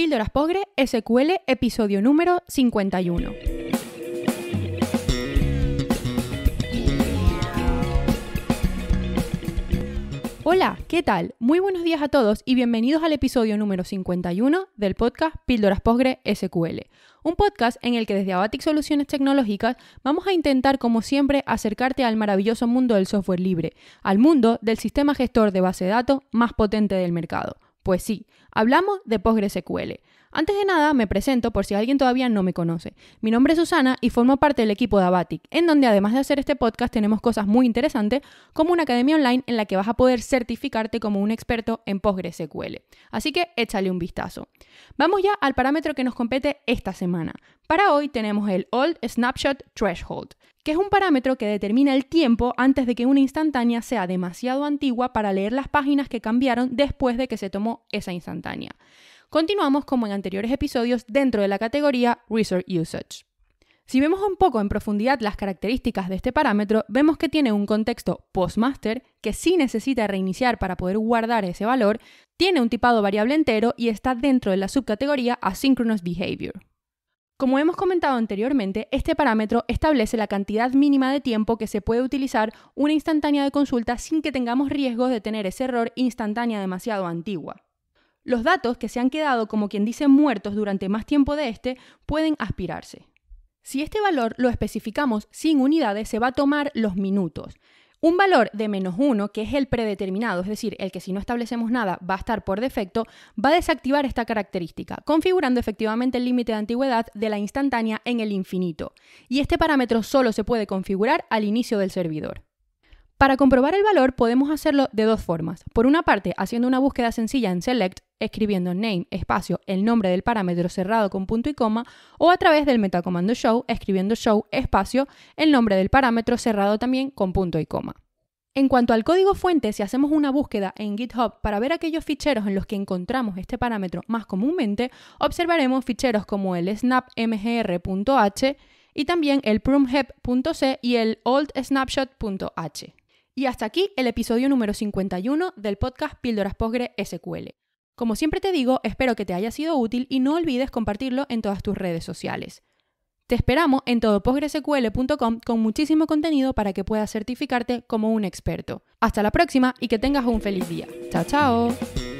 Píldoras Pogre, SQL, episodio número 51. Hola, ¿qué tal? Muy buenos días a todos y bienvenidos al episodio número 51 del podcast Píldoras Pogre SQL, un podcast en el que desde Abatic Soluciones Tecnológicas vamos a intentar, como siempre, acercarte al maravilloso mundo del software libre, al mundo del sistema gestor de base de datos más potente del mercado. Pues sí, hablamos de PostgreSQL. Antes de nada, me presento por si alguien todavía no me conoce. Mi nombre es Susana y formo parte del equipo de Abatic, en donde además de hacer este podcast tenemos cosas muy interesantes, como una academia online en la que vas a poder certificarte como un experto en PostgreSQL. Así que échale un vistazo. Vamos ya al parámetro que nos compete esta semana. Para hoy tenemos el Old Snapshot Threshold, es un parámetro que determina el tiempo antes de que una instantánea sea demasiado antigua para leer las páginas que cambiaron después de que se tomó esa instantánea. Continuamos como en anteriores episodios dentro de la categoría Research Usage. Si vemos un poco en profundidad las características de este parámetro, vemos que tiene un contexto postmaster que sí necesita reiniciar para poder guardar ese valor, tiene un tipado variable entero y está dentro de la subcategoría Asynchronous Behavior. Como hemos comentado anteriormente, este parámetro establece la cantidad mínima de tiempo que se puede utilizar una instantánea de consulta sin que tengamos riesgos de tener ese error instantánea demasiado antigua. Los datos que se han quedado, como quien dice, muertos durante más tiempo de este, pueden aspirarse. Si este valor lo especificamos sin unidades, se va a tomar los minutos. Un valor de menos 1, que es el predeterminado, es decir, el que si no establecemos nada va a estar por defecto, va a desactivar esta característica, configurando efectivamente el límite de antigüedad de la instantánea en el infinito. Y este parámetro solo se puede configurar al inicio del servidor. Para comprobar el valor podemos hacerlo de dos formas. Por una parte, haciendo una búsqueda sencilla en Select, escribiendo name, espacio, el nombre del parámetro cerrado con punto y coma, o a través del metacomando show, escribiendo show, espacio, el nombre del parámetro cerrado también con punto y coma. En cuanto al código fuente, si hacemos una búsqueda en GitHub para ver aquellos ficheros en los que encontramos este parámetro más comúnmente, observaremos ficheros como el snapmgr.h y también el prumhep.c y el oldsnapshot.h. Y hasta aquí el episodio número 51 del podcast Píldoras Postgre SQL. Como siempre te digo, espero que te haya sido útil y no olvides compartirlo en todas tus redes sociales. Te esperamos en todopostgresql.com con muchísimo contenido para que puedas certificarte como un experto. Hasta la próxima y que tengas un feliz día. Chao, chao.